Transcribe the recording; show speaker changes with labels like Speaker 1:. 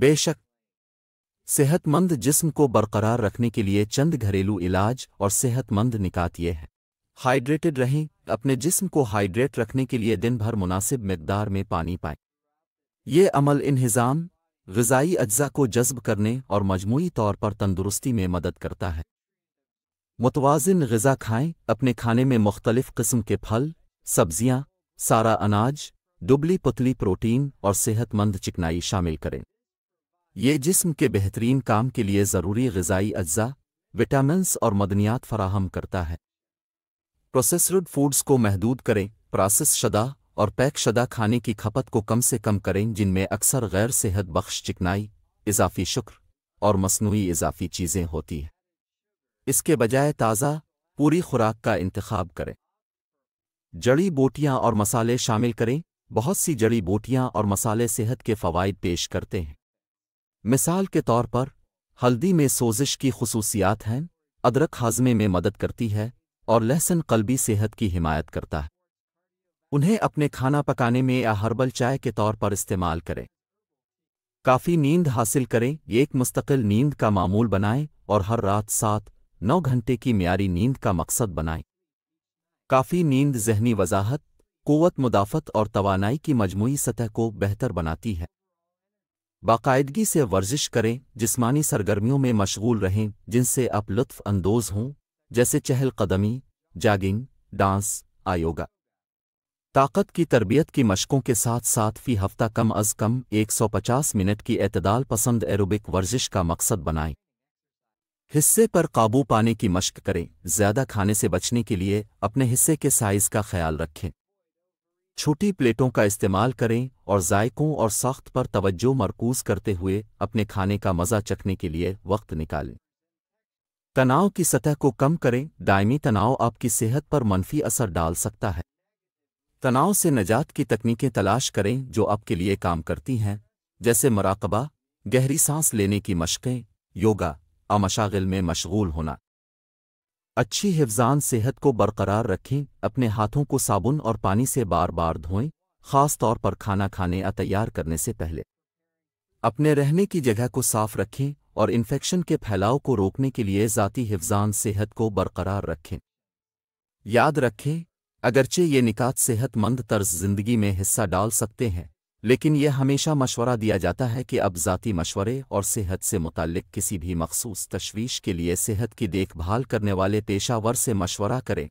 Speaker 1: बेशक सेहतमंद जिस्म को बरकरार रखने के लिए चंद घरेलू इलाज और सेहतमंद निकात ये हैं हाइड्रेटेड रहें अपने जिस्म को हाइड्रेट रखने के लिए दिन भर मुनासिब मकदार में पानी पाएं ये अमल इन्हज़ाम गजाई अज्जा को जज्ब करने और मजमू तौर पर तंदुरुस्ती में मदद करता है मुतवाजन गज़ा खाएं अपने खाने में मुख्तलिफ़ किस्म के फल सब्जियां, सारा अनाज दुबली पुतली प्रोटीन और सेहतमंद चिकनाई शामिल करें ये जिस्म के बेहतरीन काम के लिए ज़रूरी गज़ाई अज्जा विटामिन्स और मदनियात फराहम करता है प्रोसेसड फूड्स को महदूद करें प्रोसेस शदा और पैक शदा खाने की खपत को कम से कम करें जिनमें अक्सर गैर सेहत बख्श चिकनाई इजाफी शुक्र और मसनू इजाफी चीज़ें होती हैं इसके बजाय ताज़ा पूरी खुराक का इंतखब करें जड़ी बूटियाँ और मसाले शामिल करें बहुत सी जड़ी बूटियाँ और मसाले सेहत के फ़वाद पेश करते हैं मिसाल के तौर पर हल्दी में सोजिश की खसूसियात हैं अदरक हाजमे में मदद करती है और लहसन कल्बी सेहत की हिमायत करता है उन्हें अपने खाना पकाने में या हर्बल चाय के तौर पर इस्तेमाल करें काफ़ी नींद हासिल करें एक मुस्तकिल नींद का मामूल बनाएं और हर रात सात नौ घंटे की म्यारी नींद का मकसद बनाएं काफ़ी नींद जहनी वजाहत क़वत मुदाफ़त और तोानाई की मजमू सतह को बेहतर बनाती है बाकायदगी से वर्जिश करें जिस्मानी सरगर्मियों में मशगूल रहें जिनसे आप लुत्फ अंदोज हों जैसे चहलकदमी जागिंग डांस आयोगा ताकत की तरबियत की मशकों के साथ साथ फ़ी हफ्ता कम अज़ कम 150 मिनट की एतदाल पसंद एरोबिक वर्जिश का मकसद बनाएं हिस्से पर काबू पाने की मशक करें ज़्यादा खाने से बचने के लिए अपने हिस्से के साइज़ का ख्याल रखें छोटी प्लेटों का इस्तेमाल करें और जायकों और सख्त पर तवज्जो मरकूज करते हुए अपने खाने का मज़ा चखने के लिए वक्त निकालें तनाव की सतह को कम करें दायमी तनाव आपकी सेहत पर मनफी असर डाल सकता है तनाव से नजात की तकनीकें तलाश करें जो आपके लिए काम करती हैं जैसे मराकबा गहरी सांस लेने की मशक़ें योगा अमशागिल में मशगूल होना अच्छी हिफ्जान सेहत को बरकरार रखें अपने हाथों को साबुन और पानी से बार बार धोएं खास तौर पर खाना खाने या तैयार करने से पहले अपने रहने की जगह को साफ रखें और इन्फेक्शन के फैलाव को रोकने के लिए ज़ाती हिफ्जान सेहत को बरकरार रखें याद रखें अगरचे ये निकात सेहतमंद तर्ज जिंदगी में हिस्सा डाल सकते हैं लेकिन यह हमेशा मशवरा दिया जाता है कि अब ज़ाती मशवरे और सेहत से मुतक़ किसी भी मखसूस तशवीश के लिए सेहत की देखभाल करने वाले पेशावर से मशवरा करें